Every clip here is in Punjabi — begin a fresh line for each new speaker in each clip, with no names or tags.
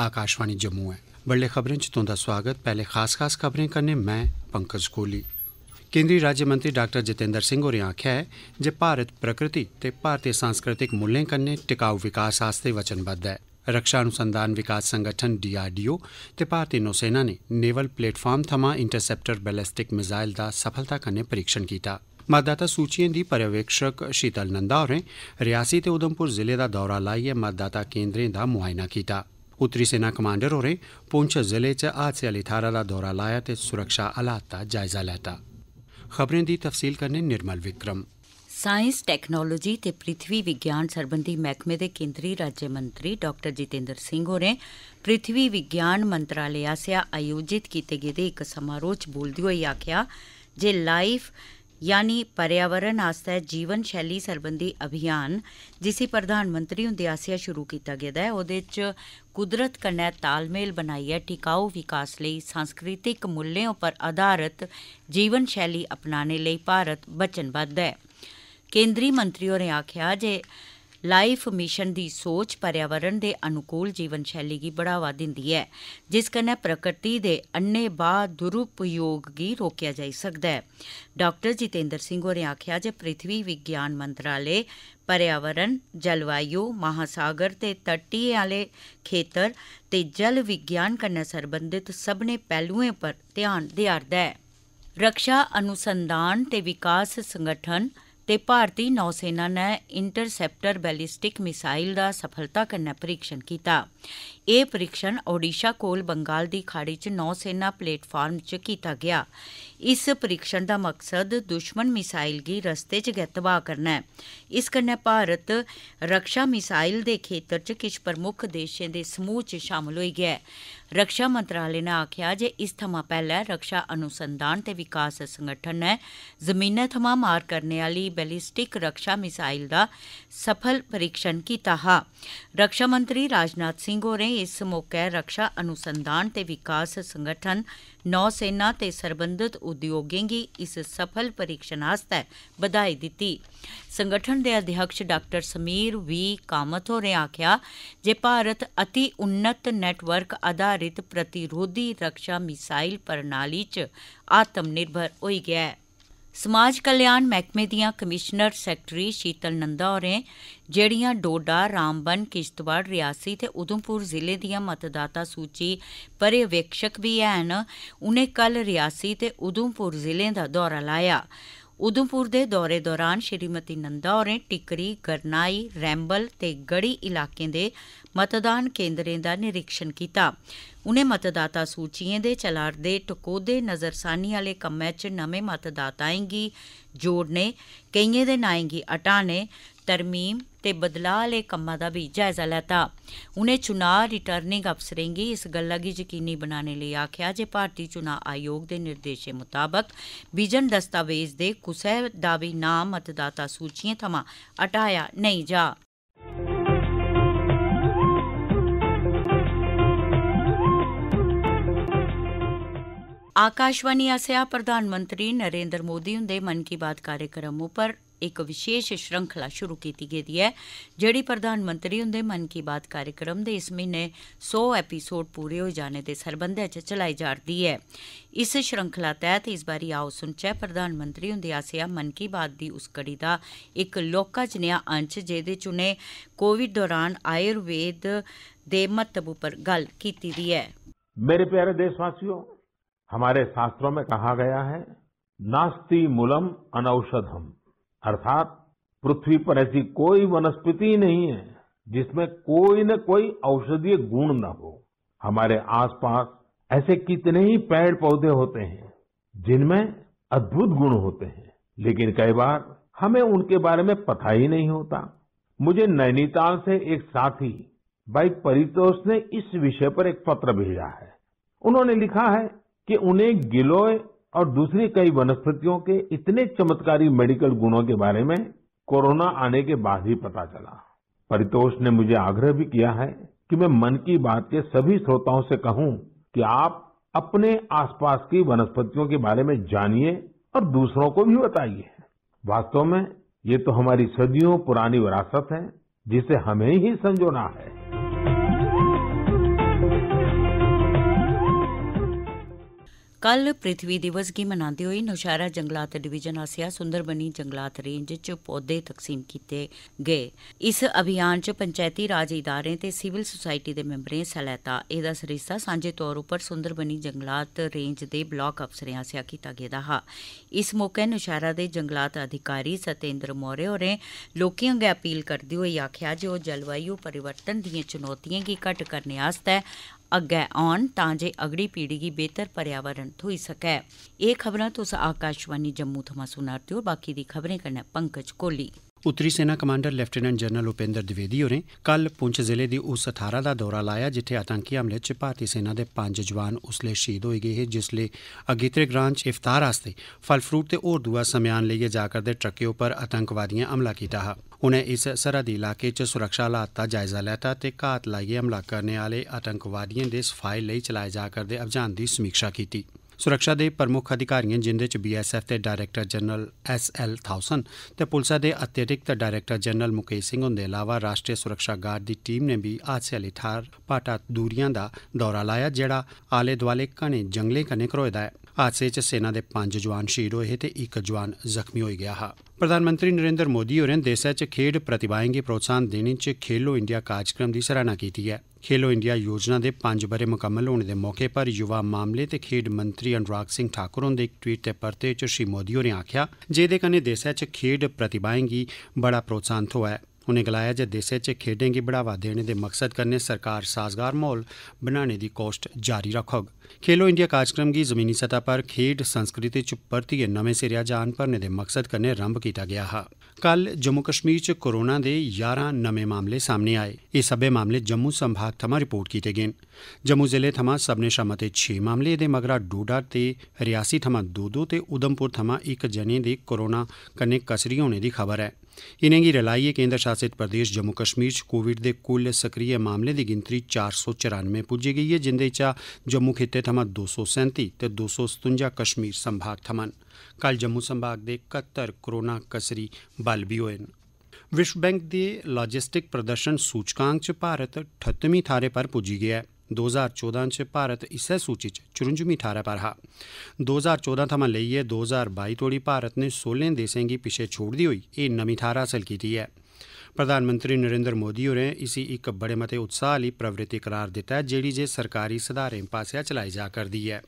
आकाशवाणी जम्मू है बड़े खबरें च तुंदा स्वागत पहले खास खास खबरें करने मैं पंकज कोहली केंद्रीय राज्य मंत्री डॉक्टर जितेंद्र सिंह होरें आखेआ ऐ जे भारत प्रकृति ते भारतीय सांस्कृतिक मूल्य कन्ने टिकाऊ विकास आस्तै वचनबद्ध है रक्षा अनुसंधान विकास संगठन डीआरडीओ ते भारतीय नौसेना ने नेवल प्लेटफार्म थमा इंटरसेप्टर बैलिस्टिक मिसाइल दा सफलता कन्ने परीक्षण कीता मतदाता सूचिएं दी पर्यवेक्षक शीतल नंदा होरें रियासी ते उधमपुर जिले दा दौरा लाइयै मतदाता केन्द्रें दा मुआयना कीता ਉਤਰੀ ਸੈਨਾ ਕਮਾਂਡਰ ਹੋਰੇ ਪੁੰਛ ਜ਼ਿਲ੍ਹੇ 'ਚ ਆਤਸੇ ਵਾਲੀ ਥਾਰਾ ਦਾ ਦੌਰਾ ਲਾਇਆ ਤੇ ਸੁਰੱਖਿਆ ਹਾਲਾਤ ਦਾ ਜਾਇਜ਼ਾ ਲੈਤਾ ਖਬਰਾਂ ਦੀ ਤਫਸੀਲ ਕਰਨੇ ਨਿਰਮਲ ਵਿਕਰਮ
ਸਾਇੰਸ ਟੈਕਨੋਲੋਜੀ ਤੇ ਪ੍ਰਿਥਵੀ ਵਿਗਿਆਨ ਸਰਬੰਧੀ ਮਹਿਕਮੇ ਦੇ ਕੇਂਦਰੀ ਰਾਜ ਮੰਤਰੀ ਡਾਕਟਰ ਜਿਤੇਂਦਰ ਸਿੰਘ ਹੋਰੇ ਪ੍ਰਿਥਵੀ ਵਿਗਿਆਨ ਮੰਤਰਾਲੇ ਆਸਿਆ ਆਯੋਜਿਤ ਕੀਤੇ ਗਏ ਇੱਕ ਸਮਾਰੋਹ 'ਚ ਬੋਲਦੇ ਹੋਏ ਆਖਿਆ ਜੇ ਲਾਈਫ ਯਾਨੀ ਪਰਿਆਵਰਨ ਆਸਤੈ ਜੀਵਨ ਸ਼ੈਲੀ ਸਰਬੰਧੀ ਅਭਿਆਨ ਜਿਸੇ ਪ੍ਰਧਾਨ ਮੰਤਰੀ ਹੁੰਦੇ ਆਸਿਆ ਸ਼ੁਰੂ ਕੀਤਾ ਗਿਆ ਹੈ ਉਹਦੇ ਵਿੱਚ ਕੁਦਰਤ ਕੰਨੈ ਤਾਲਮੇਲ ਬਣਾਈ ਹੈ ਟਿਕਾਊ ਵਿਕਾਸ ਲਈ ਸੰਸਕ੍ਰਿਤਿਕ ਮੁੱਲਿਆਂ ਉੱਪਰ ਆਧਾਰਿਤ ਜੀਵਨ ਸ਼ੈਲੀ ਅਪਣਾਉਣ ਲਈ ਭਾਰਤ ਬਚਨਬੱਧ ਹੈ ਕੇਂਦਰੀ ਮੰਤਰੀ ਹੋਰੇ ਆਖਿਆ ਜੇ ਲਾਈਫ ਮਿਸ਼ਨ ਦੀ ਸੋਚ ਪਰਿਆਵਰਣ ਦੇ ਅਨੁਕੂਲ ਜੀਵਨ ਸ਼ੈਲੀ ਦੀ ਬੜਾਵਾ ਦਿੰਦੀ ਹੈ ਜਿਸ ਕਨੇ ਪ੍ਰਕਿਰਤੀ ਦੇ ਅੰਨੇ ਬਾ ਦੁਰਉਪਯੋਗ ਦੀ ਰੋਕਿਆ ਜਾ ਸਕਦਾ ਹੈ ਡਾਕਟਰ ਜਿਤੇਂਦਰ ਸਿੰਘ ਹੋਰੇ ਆਖਿਆ ਜੇ ਪ੍ਰithvi ਵਿਗਿਆਨ ਮੰਤਰਾਲੇ ਪਰਿਆਵਰਣ ਜਲਵਾਯੂ ਮਹਾਸਾਗਰ ਤੇ ਤੱਟੀ ਵਾਲੇ ਖੇਤਰ ਤੇ ਜਲ ਵਿਗਿਆਨ ਕਰਨਾ ਸੰਬੰਧਿਤ ਸਭਨੇ ਪਹਿਲੂਆਂ ਪਰ ਧਿਆਨ ਦਿਆਰਦਾ ਹੈ ਰੱਖਿਆ ਅਨੁਸੰਧਾਨ ਤੇ ਵਿਕਾਸ ਸੰਗਠਨ ਤੇ ਭਾਰਤੀ ਨੌ ਸੈਨਾ ਨੇ ਇੰਟਰਸੈਪਟਰ ਬੈਲਿਸਟਿਕ ਮਿਸਾਈਲ ਦਾ ਸਫਲਤਾ ਕਨ ਪ੍ਰੀਖਣ ਕੀਤਾ ਇਹ ਪ੍ਰੀਖਣ ਓਡੀਸ਼ਾ ਕੋਲ ਬੰਗਾਲ ਦੀ ਖਾੜੀ 'ਚ ਨੌ ਸੈਨਾ ਪਲੇਟਫਾਰਮ 'ਚ ਕੀਤਾ ਗਿਆ ਇਸ ਪ੍ਰੀਖਣ ਦਾ ਮਕਸਦ ਦੁਸ਼ਮਣ ਮਿਸਾਈਲ ਦੀ ਰਸਤੇ 'ਚ ਗਤਵਾ ਕਰਨਾ ਹੈ ਇਸ ਕਨੇ ਭਾਰਤ ਰੱਖਿਆ ਮਿਸਾਈਲ ਦੇ ਖੇਤਰ 'ਚ ਕਿਛ ਪ੍ਰਮੁੱਖ ਦੇਸ਼ਾਂ ਦੇ ਸਮੂਹ 'ਚ ਸ਼ਾਮਲ ਹੋਈ ਗਿਆ ਰੱਖਿਆ ਮੰਤਰਾਲੇ ਨੇ ਆਖਿਆ ਜੇ ਇਸ ਥਮਾ ਪਹਿਲਾ ਰੱਖਿਆ ਅਨੁਸੰਧਾਨ ਤੇ ਵਿਕਾਸ ਸੰਗਠਨ ਨੇ ਜ਼ਮੀਨਾਂ ਥਮਾ ਮਾਰ ਕਰਨੇ ਵਾਲੀ ਬੈਲਿਸਟਿਕ ਰੱਖਿਆ ਮਿਸਾਈਲ ਦਾ ਸਫਲ ਪਰੀਖਣ ਕੀਤਾ ਹਾ ਰੱਖਿਆ ਮੰਤਰੀ ਰਾਜਨਾਥ ਸਿੰਘ ਹੋਰੇ ਇਸ ਮੌਕੇ ਰੱਖਿਆ ਅਨੁਸੰਧਾਨ ਤੇ ਵਿਕਾਸ ਸੰਗਠਨ ਨੌ ਸੈਨਾ ਤੇ ਸਰਬੰਧਤ ਉਦਯੋਗਾਂ ਦੀ ਇਸ ਸਫਲ ਪਰੀਖਣ ਵਾਸਤੇ ਵਧਾਈ ਦਿੱਤੀ ਸੰਗਠਨ ਦੇ ਅਧਿਕਸ਼ ਡਾਕਟਰ ਸਮੀਰ ਵੀ ਕਾਮਤ ਹੋਰੇ ਆਖਿਆ ਜੇ ਭਾਰਤ ਅਤੀ ਉન્નਤ ਨੈਟਵਰਕ ਆਧਾਰਿਤ ਪ੍ਰਤੀਰੋਧੀ ਰੱਖਿਆ ਮਿਸਾਈਲ ਪ੍ਰਣਾਲੀ 'ਚ ਆਤਮ ਨਿਰਭਰ ਹੋਈ ਗਿਆ ਹੈ ਸਮਾਜ ਕਲਿਆਣ ਮਹਿਕਮੇ ਦੀਆਂ ਕਮਿਸ਼ਨਰ ਸੈਕਟਰੀ ਸ਼ੀਤਲ ਨੰਦਾ ਹੋਰੇ ਜਿਹੜੀਆਂ ਡੋਡਾ, ਰਾਮਬਨ, ਕਿਸ਼ਤਵਾੜ, ਰਿਆਸੀ ਤੇ ਉਦੋਂਪੁਰ ਜ਼ਿਲ੍ਹੇ ਦੀਆਂ ਮਤਦਾਤਾ ਸੂਚੀ ਪਰਿਵੇਖਸ਼ਕ ਵੀ ਹਨ, ਉਹਨੇ ਕੱਲ ਰਿਆਸੀ ਤੇ ਉਦੋਂਪੁਰ ਜ਼ਿਲ੍ਹੇ ਦਾ ਦੌਰਾ ਲਾਇਆ। ਉਦਮਪੁਰ ਦੇ ਦੌਰੇ ਦੌਰਾਨ ਸ਼੍ਰੀਮਤੀ ਨੰਦਾ ਹੋਰੇ ਟਿਕਰੀ ਗਰਨਾਈ ਰੈਂਬਲ ਤੇ ਗੜੀ ਇਲਾਕੇ ਦੇ ਮਤਦਾਨ ਕੇਂਦਰਾਂ ਦਾ ਨਿਰੀਖਣ ਕੀਤਾ ਉਨੇ ਮਤਦਾਤਾ ਸੂਚੀਆਂ ਦੇ ਚਲਾਰ ਦੇ ਟਕੋਦੇ ਨਜ਼ਰਸਾਨੀ ਵਾਲੇ ਕੰਮਾਂ 'ਚ ਨਵੇਂ ਆਏਗੀ ਜੋੜਨੇ ਕਈਏ ਦੇ ਨਾਏਂਗੀ ਅਟਾਣੇ ਤਰਮੀਮ ਤੇ ਬਦਲਾਅ ਲਈ ਕੰਮਾਂ ਦਾ ਵੀ ਜਾਇਜ਼ਾ ਲੈਤਾ ਉਹਨੇ ਚੁਣਾਵ ਰਿਟਰਨਿੰਗ ਅਫਸਰਾਂ ਗੀ ਇਸ ਗੱਲਾਂ ਗੀ ਯਕੀਨੀ ਬਣਾਉਣ ਲਈ ਆਖਿਆ ਜੇ ਭਾਰਤੀ ਚੁਣਾਵ ਆਯੋਗ ਦੇ ਨਿਰਦੇਸ਼ੇ ਮੁਤਾਬਕ ਵਿਜ਼ਨ ਦਸਤਾਵੇਜ਼ ਦੇ ਕੁਸੈ ਦਾ ਵੀ ਨਾਮ ਮਤਦਾਤਾ ਸੂਚੀਆਂ ਥਮਾ ਹਟਾਇਆ ਨਹੀਂ ਜਾ आकाशवाणी आसेआ प्रधानमंत्री नरेंद्र मोदी हुंदे मन की बात कार्यक्रम उप्पर ਇੱਕ ਵਿਸ਼ੇਸ਼ ਸ਼੍ਰੰਖਲਾ ਸ਼ੁਰੂ ਕੀਤੀ ਗਈ ਹੈ ਜਿਹੜੀ ਪ੍ਰਧਾਨ ਮੰਤਰੀ ਹੁੰਦੇ ਮਨ ਕੀ ਬਾਤ ਕਾਰਜਕ੍ਰਮ ਦੇ ਇਸ ਮਹੀਨੇ 100 ਐਪੀਸੋਡ ਪੂਰੇ ਹੋ ਜਾਣੇ ਦੇ ਸਰਬੰਧ ਚ ਚਲਾਈ ਜਾ ਰਹੀ ਹੈ ਇਸ ਸ਼੍ਰੰਖਲਾ ਤਹਿਤ ਇਸ ਵਾਰੀ ਆਓ ਸੁਣਚੇ ਪ੍ਰਧਾਨ ਮੰਤਰੀ ਹੁੰਦੇ ਆਸਿਆ ਮਨ ਕੀ ਬਾਤ ਦੀ ਉਸ ਕੜੀ ਦਾ ਇੱਕ ਲੋਕਾ ਜਨਿਆ ਅੰਚ ਜਿਹਦੇ ਚੁਣੇ ਕੋਵਿਡ ਦੌਰਾਨ ਆਯੁਰਵੇਦ ਦੇ ਮਹੱਤਵ ਉੱਪਰ ਗੱਲ ਕੀਤੀ ਦੀ ਹੈ
ਪਿਆਰੇ ਦੇਸ਼ ਵਾਸੀਓ ਹਮਾਰੇ ਸ਼ਾਸਤਰੋਂ ਮੇ ਕਹਾ ਗਿਆ ਹੈ ਨਾਸਤੀ ਮੂਲਮ ਅਨੌਸ਼ਧਮ अर्थात पृथ्वी पर ऐसी कोई वनस्पति ही नहीं है जिसमें कोई न कोई औषधीय गुण न हो हमारे आसपास ऐसे कितने ही पेड़ पौधे होते हैं जिनमें अद्भुत गुण होते हैं लेकिन कई बार हमें उनके बारे में पता ही नहीं होता मुझे नैनीताल से एक साथी भाई परितोष ने इस विषय पर एक पत्र भेजा है उन्होंने लिखा है कि उन्हें गिलोय और दूसरी कई वनस्पतियों के इतने चमत्कारी मेडिकल गुणों के बारे में कोरोना आने के बाद ही पता चला परितोष ने मुझे आग्रह भी किया है कि मैं मन की बात के सभी श्रोताओं से कहूं कि आप अपने आसपास की वनस्पतियों के बारे में जानिए और दूसरों को भी बताइए वास्तव में ये तो हमारी सदियों पुरानी विरासत है जिसे हमें ही संजोना है
ਕੱਲ ਪ੍ਰithvi ਦਿਵਸ ਕੀ ਮਨਾਉਂਦੇ ਹੋਏ ਨੁਸ਼ਾਰਾ ਜੰਗਲਾਤ ਡਿਵੀਜ਼ਨ ਆਸਿਆ ਸੁੰਦਰਬਨੀ ਜੰਗਲਾਤ ਰੇਂਜ 'ਚ ਪੌਦੇ ਤਕਸੀਮ ਕੀਤੇ ਗਏ ਇਸ ਅਭਿਆਨ 'ਚ ਪੰਚਾਇਤੀ ਰਾਜ ਇਦਾਰੇ ਤੇ ਸਿਵਲ ਸੁਸਾਇਟੀ ਦੇ ਮੈਂਬਰਾਂ ਨੇ ਸਲੈਤਾ ਇਹਦਾ ਸਰੀਸਾ ਸਾਂਝੇ ਤੌਰ ਉੱਪਰ ਸੁੰਦਰਬਨੀ ਜੰਗਲਾਤ ਰੇਂਜ ਦੇ ਬਲਾਕ ਅਫਸਰਾਂ ਆਸਿਆ ਕੀਤਾ ਗਿਆ ਦਾ ਇਸ ਮੌਕੇ ਨੁਸ਼ਾਰਾ ਦੇ ਜੰਗਲਾਤ ਅਧਿਕਾਰੀ ਸਤੇਂਦਰ ਮੋਰੇ ਹੋਰੇ ਲੋਕਾਂ ਅੱਗੇ ਅਪੀਲ ਕਰਦੇ ਹੋਏ ਆਖਿਆ ਜੋ ਜਲਵਾਯੂ ਪਰਿਵਰਤਨ ਦੀਆਂ ਚੁਣੌਤੀਆਂ ਕੀ ਘਟ ਕਰਨੇ ਆਸਤੇ ਅੱਗੇ ਆਉਣ ਤਾਂ ਜੇ ਅਗਲੀ ਪੀੜ੍ਹੀ ਦੀ ਬਿਹਤਰ ਪਰਿਆਵਰਣ ਹੋਈ ਸਕੇ ਇਹ ਖਬਰਾਂ ਤੁਸੀਂ ਆਕਾਸ਼ਵਾਨੀ ਜੰਮੂ ਤੋਂ ਸੁਣਾਰਦੇ ਹੋ ਬਾਕੀ ਦੀ ਖਬਰੇ ਕਰਨਾ ਪੰਕਜ ਕੋਲੀ
ਉੱਤਰੀ ਸੈਨਾ commander lieutenant general Upinder Dwivedi ਹੋਰੇ ਕੱਲ ਪੁੰਛ ਜ਼ਿਲ੍ਹੇ ਦੀ ਉਸ 18 ਦਾ ਦੌਰਾ ਲਾਇਆ ਜਿੱਥੇ ਆਤੰਕੀ ਹਮਲੇ 'ਚ ਭਾਰਤੀ ਸੈਨਾ ਦੇ 5 ਜਵਾਨ ਉਸਲੇ ਸ਼ਹੀਦ ਹੋਏ ਗਏ ਜਿਸ ਲਈ ਅਗੇਤਰੇ ਗ੍ਰਾਂਚ ਇਫਤਾਰ ਆਸਤੇ ਫਲ ਫਰੂਟ ਤੇ ਹੋਰ ਦੂਆ ਸਮਿਆਨ ਲਈਏ ਜਾ ਕਰਦੇ ਟਰੱਕੇ ਉੱਪਰ ਆਤੰਕਵਾਦੀਆਂ ਹਮਲਾ ਕੀਤਾ ਹਾ ਉਹਨੇ ਇਸ ਸਰਹੱਦੀ ਇਲਾਕੇ 'ਚ ਸੁਰੱਖਿਆ ਹਾਲਾਤ ਦਾ ਜਾਇਜ਼ਾ ਲੈਤਾ ਤੇ ਘਾਤ ਲਾਈਏ ਹਮਲਾ ਕਰਨ ਵਾਲੇ ਆਤੰਕਵਾਦੀਆਂ ਦੇ ਸਫਾਈ ਲਈ ਚਲਾਏ ਜਾ ਕਰਦੇ ਅਭਿਆਨ ਦੀ ਸਮੀਖਿਆ ਕੀਤੀ ਸੁਰੱਖਿਆ ਦੇ ਪ੍ਰਮੁੱਖ ਅਧਿਕਾਰੀਆਂ ਜਿੰਦੇ ਚ ਬੀਐਸਐਫ ਦੇ ਡਾਇਰੈਕਟਰ ਜਨਰਲ ਐਸਐਲ ਥਾਉਸਨ ਤੇ ਪੁਲਿਸਾ ਦੇ ਅਤਿਰਿਕਤ ਡਾਇਰੈਕਟਰ ਜਨਰਲ ਮੁਕੇਸ਼ ਸਿੰਘ ਹੁੰਦੇ ਇਲਾਵਾ ਰਾਸ਼ਟਰੀ ਸੁਰੱਖਿਆ ਗਾਰਡ ਦੀ ਟੀਮ ਨੇ ਵੀ ਆਸੇ ਵਾਲੀ ਥਾਰ ਪਾਟਾ ਦੂਰੀਆਂ ਦਾ ਦੌਰਾ ਲਾਇਆ ਜਿਹੜਾ ਆਲੇ ਦੁਆਲੇ ਘਣੇ ਜੰਗਲੇ ਕਨੇ ਕਰੋਇਦਾ ਹੈ ਹਾਦਸੇ 'ਚ ਸੈਨਾ ਦੇ 5 ਜਵਾਨ ਸ਼ਹੀਦ ਹੋਏ ਤੇ ਇੱਕ ਜਵਾਨ ਜ਼ਖਮੀ ਹੋ ਗਿਆ ਹਾ ਪ੍ਰਧਾਨ ਮੰਤਰੀ ਨਰਿੰਦਰ ਮੋਦੀ ਹੋਰਨ ਦੇਸ਼ਾ 'ਚ ਖੇਡ ਪ੍ਰਤਿਭਾਵਾਂ ਦੇ ਪ੍ਰੋਤਸਾਹਨ ਦੇਣ 'ਚ ਖੇਲੋ ਇੰਡੀਆ ਕਾਰਜਕ੍ਰਮ ਦੀ ਸਰਾਣਾ ਕੀਤੀ ਹੈ ਖੇਲੋ ਇੰਡੀਆ ਯੋਜਨਾ ਦੇ 5 ਬਰੇ ਮੁਕੰਮਲ ਹੋਣ ਦੇ ਮੌਕੇ 'ਪਰ ਯੁਵਾ ਮਾਮਲੇ ਤੇ ਖੇਡ ਮੰਤਰੀ ਅਨੁਰਾਗ ਸਿੰਘ ਠਾਕੁਰ ਦੇ ਇੱਕ ਟਵੀਟ ਤੇ ਪਰਤੇ 'ਚ ਸ਼੍ਰੀ ਮੋਦੀ ਹੋਰਨ ਆਖਿਆ ਜਿਹਦੇ ਕਨੇ ਦੇਸ਼ਾ 'ਚ ਖੇਡ ਪ੍ਰਤਿਭਾਵਾਂ ਦੀ ਬੜਾ ਪ੍ਰੋਤਸਾਹਨ ਹੋਇਆ ਹੈ। ਉਨੇ ਗਲਾਇਆ ਜੇ ਦੇਸ਼ੇ ਚ ਖੇਡਾਂ ਦੀ ਬੜਾਵਾ ਦੇਣ ਦੇ ਮਕਸਦ ਕਰਨੇ ਸਰਕਾਰ ਸਾਜ਼ਗਾਰ ਮੋਲ ਬਣਾਣੇ ਦੀ ਕੋਸ਼ਟ ਜਾਰੀ ਰੱਖੋਗ ਖੇਲੋ ਇੰਡੀਆ ਕਾਰਜਕ੍ਰਮ ਦੀ ਜ਼ਮੀਨੀ ਸਤਾ ਪਰ ਖੇਡ ਸੰਸਕ੍ਰਿਤੀ ਚ ਪਰਤੀਏ ਨਵੇਂ ਸਿਰਿਆ ਜਾਨ ਪਰਨੇ ਦੇ ਮਕਸਦ ਕਰਨੇ ਰੰਭ ਕੀਤਾ ਗਿਆ ਹਾ ਕੱਲ ਜੰਮੂ ਕਸ਼ਮੀਰ ਚ ਕੋਰੋਨਾ ਦੇ 11 ਨਵੇਂ ਮਾਮਲੇ ਸਾਹਮਣੇ ਆਏ ਇਹ ਸਭੇ ਮਾਮਲੇ ਜੰਮੂ ਸੰਭਾਗ ਤੋਂ ਰਿਪੋਰਟ ਕੀਤੇ ਗਏ जम्मू जिले थमां सब्मनें शा मते छे मामले एह्दे मगरा डोडा ते रियासी थमां दो दो ते उधमपुर थमां इक जने दे कोरोना कन्नै कसरी होने दी खबर ऐ इनेंगी रलाइयै केंद्र शासित प्रदेश जम्मू कश्मीर च कोविड दे कुल सक्रिय मामलें दी गिनतरी चार सौ चरानवे पुज्जी गेई ऐ जिंदे चा जम्मू खित्ते थमां दो सौ सैंती ते दो कश्मीर संभाग थमां कल जम्मू संभाग दे कत्तर कोरोना कसरी बल बी होए न विश्व बैंक दे लाजिस्टिक प्रदर्शन सूचकांक च भारत ठत्तमीं थाह्रै पर पुज्जी गेआ ऐ 2014 ਚ ਭਾਰਤ ਇਸੇ ਸੂਚੀ ਚ 54ਵੀਂ ਥਾਰੇ ਪਰ ਹਾ 2014 ਥਮਾਂ ਲਈਏ 2022 ਤੋੜੀ ਭਾਰਤ ਨੇ 16 ਦੇਸ਼ਾਂ ਦੀ ਪਿਛੇ ਛੋੜਦੀ ਹੋਈ ਇਹ ਨਵੀਂ ਥਾਰ ਹਾਸਲ ਕੀਤੀ ਹੈ ਪ੍ਰਧਾਨ ਮੰਤਰੀ ਨਰਿੰਦਰ ਮੋਦੀ ਹੋਰੇ ਇਸੇ ਇੱਕ ਬੜੇ ਮਤੇ ਉਤਸ਼ਾਹ ਲਈ ਪ੍ਰਵ੍ਰਿਤੀ ਕਰਾਰ ਦਿੱਤਾ ਹੈ ਜਿਹੜੀ ਜੇ ਸਰਕਾਰੀ ਸਧਾਰੇ ਪਾਸੇ ਚਲਾਈ ਜਾ ਕਰਦੀ ਹੈ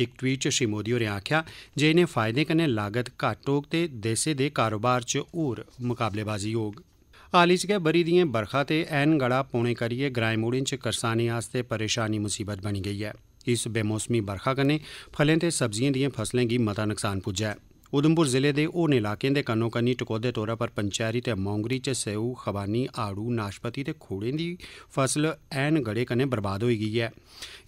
ਇੱਕ ਟਵੀਟ ਚ ਸ਼੍ਰੀ ਮੋਦੀ ਹੋਰੇ ਆਖਿਆ ਜੇ ਇਹਨੇ ਫਾਇਦੇ ਕਨੇ ਲਾਗਤ ਘਟੋਗ ਤੇ ਦੇਸ਼ੇ ਦੇ ਕਾਰੋਬਾਰ ਚ ਹੋਰ ਮੁਕਾਬਲੇਬਾਜ਼ੀ ਹੋਗ ਹਾਲੀ ਜਗੇ ਬਰੀ ਦੀਆਂ ਬਰਖਾ ਤੇ ਐਨ ਗੜਾ ਪੋਣੇ ਕਰੀਏ ਗ੍ਰਾਈ ਮੋੜੀ ਚ ਕਰਸਾਨੀ ਆਸਤੇ ਪਰੇਸ਼ਾਨੀ ਮੁਸੀਬਤ ਬਣੀ ਗਈ ਹੈ ਇਸ ਬੇਮੌਸਮੀ ਬਰਖਾ ਕਨੇ ਫਲੇ ਤੇ ਸਬਜ਼ੀਆਂ ਦੀਆਂ ਫਸਲਾਂ ਗੀ ਮਤਾ ਨੁਕਸਾਨ ਪੁੱਜਾ ਹੈ ਉਦਮਪੁਰ ਜ਼ਿਲ੍ਹੇ ਦੇ ਉਹ ਇਲਾਕੇ ਦੇ ਕੰਨੋ ਕੰਨੀ ਟਕੋਦੇ ਤੋਰਾ ਪਰ ਪੰਚਾਇਰੀ ਤੇ ਮੌਂਗਰੀ ਚ ਸੇਉ ਖਵਾਨੀ ਆੜੂ ਨਾਸ਼ਪਤੀ ਤੇ ਖੋੜੇ ਦੀ ਫਸਲ ਐਨ ਗੜੇ ਕਨੇ ਬਰਬਾਦ ਹੋਈ ਗਈ ਹੈ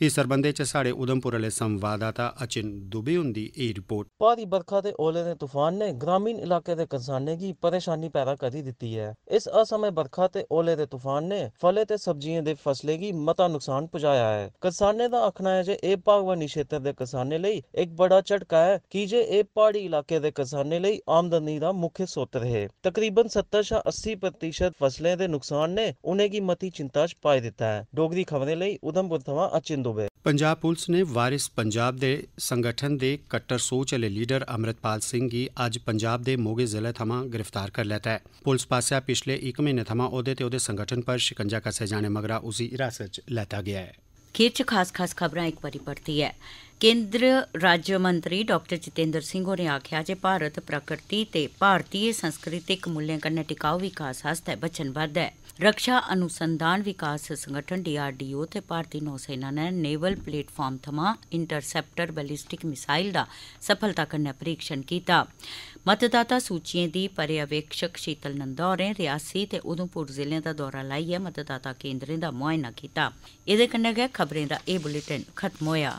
ਇਸ ਸਰਬੰਧੇ ਚ ਸਾਡੇ ਉਦਮਪੁਰ ਵਾਲੇ ਸੰਵਾਦਦਾਤਾ ਅਚਿਨ ਦੁਬੇ ਹੁੰਦੀ ਇਹ ਰਿਪੋਰਟ ਪਾਦੀ ਬਰਖਾ ਤੇ ਓਲੇ ਦੇ ਤੂਫਾਨ ਨੇ ਗ੍ਰਾਮੀਣ ਇਲਾਕੇ ਦੇ ਕਿਸਾਨਾਂ ਨੇ ਕੀ ਪਰੇਸ਼ਾਨੀ ਪੈਦਾ ਕਰ ਦਿੱਤੀ ਹੈ ਇਸ ਅਸਮੇ ਬਰਖਾ ਤੇ ਓਲੇ ਦੇ ਤੂਫਾਨ ਨੇ ਫਲੇ ਤੇ ਸਬਜ਼ੀਆਂ ਦੇ ਫਸਲੇ ਕੀ ਮਤਾ ਨੁਕਸਾਨ ਪਹੁੰਚਾਇਆ ਹੈ ਕਿਸਾਨਾਂ ਦਾ ਅਖਣਾ ਹੈ ਜੇ ਇਹ ਭਾਗਵਾਨੀ ਖੇਤਰ ਦੇ ਕਿਸਾਨਾਂ ਲਈ ਇੱਕ ਬੜਾ ਝਟਕਾ ਹੈ ਕਿ ਜੇ ਇਹ ਪਹਾੜੀ ਇਲਾਕੇ ਇਲਾਕੇ ਦੇ ਕਿਸਾਨਾਂ ਲਈ ਆਮਦਨੀ ਦਾ ਮੁੱਖ ਸੋਤ ਹੈ ਤਕਰੀਬਨ 70 80% ਫਸਲਾਂ ਦੇ ਨੁਕਸਾਨ ਨੇ ਉਹਨੇ ਕੀ ਮਤੀ ਚਿੰਤਾ ਚ ਪਾਇ ਦਿੱਤਾ ਹੈ ਡੋਗਰੀ ਖਬਰਾਂ ਲਈ ਉਦਮਪੁਰ ਤੋਂ ਅਚਿੰਦ ਦੁਬੇ ਪੰਜਾਬ ਪੁਲਿਸ ਨੇ ਵਾਰਿਸ ਪੰਜਾਬ ਦੇ ਸੰਗਠਨ ਦੇ ਕੱਟਰ ਸੋਚ ਵਾਲੇ ਲੀਡਰ ਅਮਰਤਪਾਲ ਸਿੰਘ ਜੀ ਅੱਜ ਪੰਜਾਬ ਦੇ ਮੋਗੇ ਜ਼ਿਲ੍ਹੇ ਥਮਾ ਗ੍ਰਿਫਤਾਰ ਕਰ ਲੈਤਾ ਹੈ ਪੁਲਿਸ ਪਾਸਿਆ ਪਿਛਲੇ 1 ਮਹੀਨੇ ਥਮਾ ਉਹਦੇ ਤੇ ਉਹਦੇ ਸੰਗਠਨ ਪਰ ਸ਼ਿਕੰਜਾ ਕਸੇ ਜਾਣੇ ਮਗਰਾ ਉਸੇ ਹਿਰਾਸਤ ਚ ਲੈਤਾ ਗਿਆ ਹੈ
ਖੇਤ ਖਾਸ ਖਾਸ ਖਬਰਾਂ ਇੱਕ ਵਾਰੀ ਪੜਤੀ ਹੈ ਕੇਂਦਰੀ ਰਾਜ ਮੰਤਰੀ ਡਾਕਟਰ ਜਿਤੇਂਦਰ ਸਿੰਘ ਹੋਰੇ ਆਖਿਆ ਜੇ ਭਾਰਤ ਪ੍ਰਕਿਰਤੀ ਤੇ ਭਾਰਤੀ ਸੰਸਕ੍ਰਿਤਿਕ ਮੁੱਲਿਆਂ ਕੰਨੇ ਟਿਕਾਊ ਵਿਕਾਸ ਹਸਤੇ ਵਚਨਬੱਧ ਹੈ ਰੱਖਿਆ ਅਨੁਸੰਧਾਨ ਵਿਕਾਸ ਸੰਗਠਨ ਡੀਆਰਡੀਓ ਤੇ ਭਾਰਤੀ ਨੌਸੈਨਾ ਨੇ ਨੇਵਲ ਪਲੇਟਫਾਰਮ ਥਮਾ ਇੰਟਰਸੈਪਟਰ ਬੈਲਿਸਟਿਕ ਮਿਸਾਈਲ ਦਾ ਸਫਲਤਾ ਕੰਨੇ ਪ੍ਰੀਖਣ ਕੀਤਾ ਮਤਦਾਤਾ ਸੂਚੀਆਂ ਦੀ ਪਰਿਅਵੇਖਕ ਸ਼ੀਤਲ ਨੰਦਾ ਹੋਰੇ ਰਿਆਸੀ ਤੇ ਉਦੋਂਪੁਰ ਜ਼ਿਲ੍ਹਿਆਂ ਦਾ ਦੌਰਾ ਲਾਈ ਹੈ ਮਤਦਾਤਾ ਕੇਂਦਰਾਂ ਦਾ ਮੁਆਇਨਾ ਕੀਤਾ ਇਹਦੇ ਕੰਨੇ ਗਏ ਖਬਰਾਂ ਦਾ ਇਹ ਬੁਲੇਟਿਨ ਖਤਮ ਹੋਇਆ